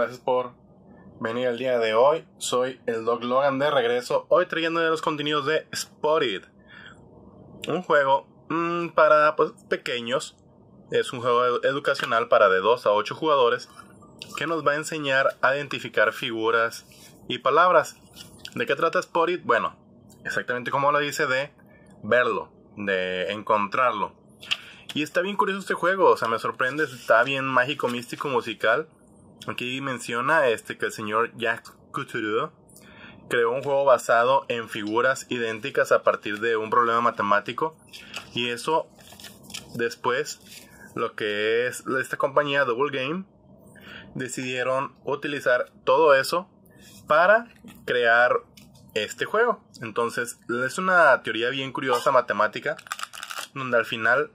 gracias por venir el día de hoy. Soy el Doc Logan de regreso, hoy trayendo los contenidos de Spotted. Un juego mm, para pues, pequeños. Es un juego educacional para de 2 a 8 jugadores que nos va a enseñar a identificar figuras y palabras. ¿De qué trata Spotted? Bueno, exactamente como lo dice, de verlo, de encontrarlo. Y está bien curioso este juego, o sea, me sorprende, está bien mágico, místico, musical. Aquí menciona este que el señor Jack Couture creó un juego basado en figuras idénticas a partir de un problema matemático y eso después lo que es esta compañía Double Game decidieron utilizar todo eso para crear este juego. Entonces es una teoría bien curiosa matemática donde al final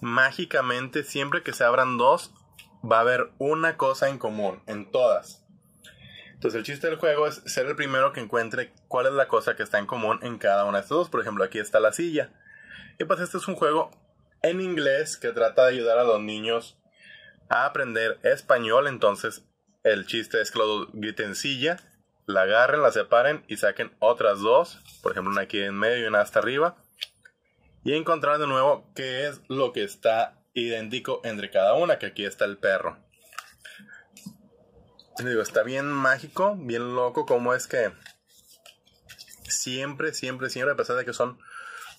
mágicamente siempre que se abran dos va a haber una cosa en común en todas. Entonces el chiste del juego es ser el primero que encuentre cuál es la cosa que está en común en cada una de estas dos. Por ejemplo, aquí está la silla. Y pues este es un juego en inglés que trata de ayudar a los niños a aprender español. Entonces el chiste es que lo griten silla, la agarren, la separen y saquen otras dos. Por ejemplo, una aquí en medio y una hasta arriba. Y encontrar de nuevo qué es lo que está idéntico entre cada una, que aquí está el perro. digo, está bien mágico, bien loco, como es que siempre, siempre, siempre, a pesar de que son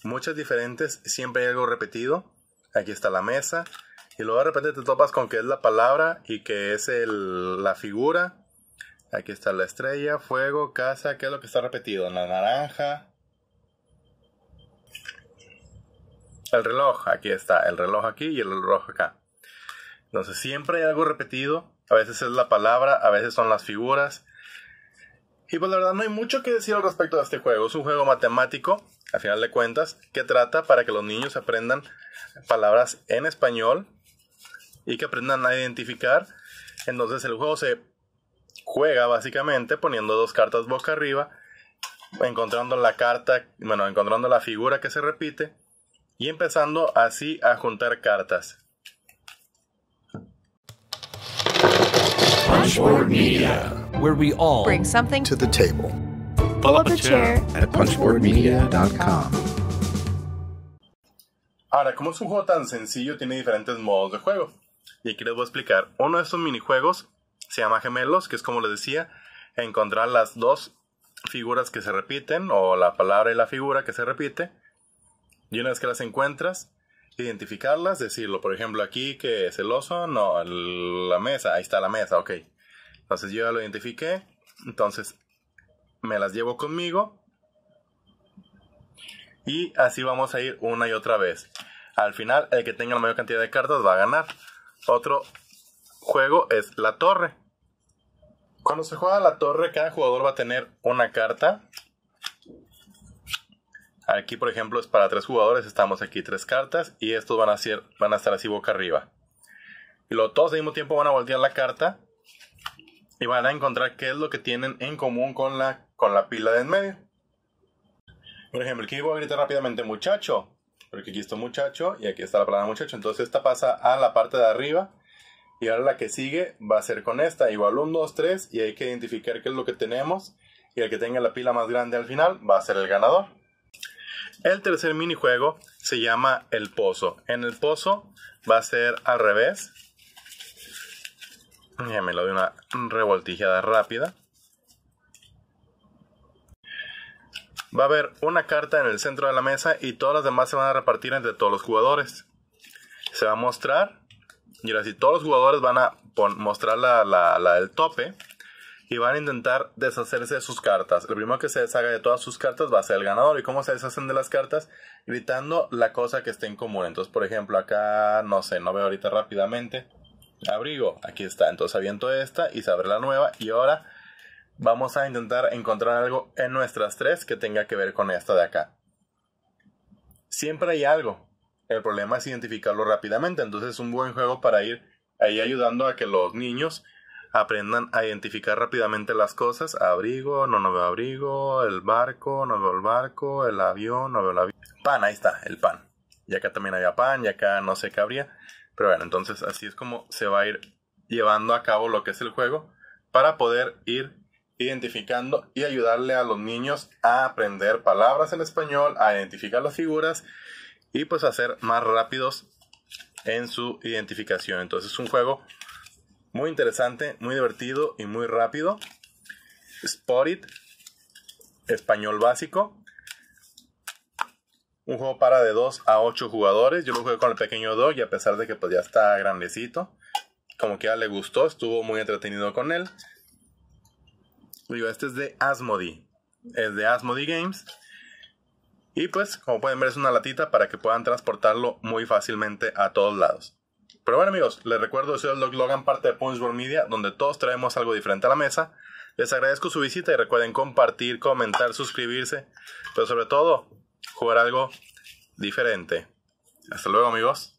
muchas diferentes, siempre hay algo repetido. Aquí está la mesa. Y luego de repente te topas con que es la palabra y que es la figura. Aquí está la estrella, fuego, casa, ¿qué es lo que está repetido? La naranja, el reloj, aquí está, el reloj aquí y el reloj acá. Entonces siempre hay algo repetido, a veces es la palabra, a veces son las figuras. Y pues la verdad no hay mucho que decir al respecto de este juego, es un juego matemático, a final de cuentas, que trata para que los niños aprendan palabras en español y que aprendan a identificar. Entonces el juego se juega básicamente poniendo dos cartas boca arriba, encontrando la carta, bueno, encontrando la figura que se repite y empezando así a juntar cartas. Punchboard Media, where we all Ahora, como es un juego tan sencillo, tiene diferentes modos de juego. Y aquí les voy a explicar. Uno de estos minijuegos se llama gemelos, que es como les decía, encontrar las dos figuras que se repiten, o la palabra y la figura que se repite, y una vez que las encuentras, identificarlas, decirlo. Por ejemplo, aquí que es el oso, no, la mesa, ahí está la mesa, ok. Entonces yo ya lo identifiqué, entonces me las llevo conmigo. Y así vamos a ir una y otra vez. Al final, el que tenga la mayor cantidad de cartas va a ganar. Otro juego es la torre. Cuando se juega la torre, cada jugador va a tener una carta Aquí, por ejemplo, es para tres jugadores, estamos aquí tres cartas y estos van a, ser, van a estar así boca arriba. Y los todos al mismo tiempo van a voltear la carta y van a encontrar qué es lo que tienen en común con la, con la pila de en medio. Por ejemplo, aquí voy a gritar rápidamente muchacho, porque aquí está muchacho y aquí está la palabra muchacho. Entonces esta pasa a la parte de arriba y ahora la que sigue va a ser con esta. Igual 1, 2, 3 y hay que identificar qué es lo que tenemos y el que tenga la pila más grande al final va a ser el ganador. El tercer minijuego se llama el pozo. En el pozo va a ser al revés. Ya lo doy una revoltijada rápida. Va a haber una carta en el centro de la mesa y todas las demás se van a repartir entre todos los jugadores. Se va a mostrar. Y ahora sí, todos los jugadores van a mostrar la, la del tope y van a intentar deshacerse de sus cartas. El primero que se deshaga de todas sus cartas va a ser el ganador. ¿Y cómo se deshacen de las cartas? Gritando la cosa que esté en común. Entonces, por ejemplo, acá, no sé, no veo ahorita rápidamente. Abrigo, aquí está. Entonces aviento esta y se abre la nueva. Y ahora vamos a intentar encontrar algo en nuestras tres que tenga que ver con esta de acá. Siempre hay algo. El problema es identificarlo rápidamente. Entonces es un buen juego para ir ahí ayudando a que los niños aprendan a identificar rápidamente las cosas, abrigo, no, no veo abrigo, el barco, no veo el barco, el avión, no veo el avión. Pan, ahí está, el pan. Y acá también había pan, y acá no sé qué habría. Pero bueno, entonces así es como se va a ir llevando a cabo lo que es el juego para poder ir identificando y ayudarle a los niños a aprender palabras en español, a identificar las figuras y pues a ser más rápidos en su identificación. Entonces es un juego muy interesante, muy divertido y muy rápido. Spot español básico. Un juego para de 2 a 8 jugadores. Yo lo jugué con el pequeño Dog y a pesar de que pues ya está grandecito, como que ya le gustó, estuvo muy entretenido con él. Digo, este es de Asmodi. Es de Asmodi Games. Y pues, como pueden ver, es una latita para que puedan transportarlo muy fácilmente a todos lados. Pero bueno, amigos, les recuerdo, soy el Doc Logan, parte de Punchball Media, donde todos traemos algo diferente a la mesa. Les agradezco su visita y recuerden compartir, comentar, suscribirse, pero sobre todo, jugar algo diferente. Hasta luego, amigos.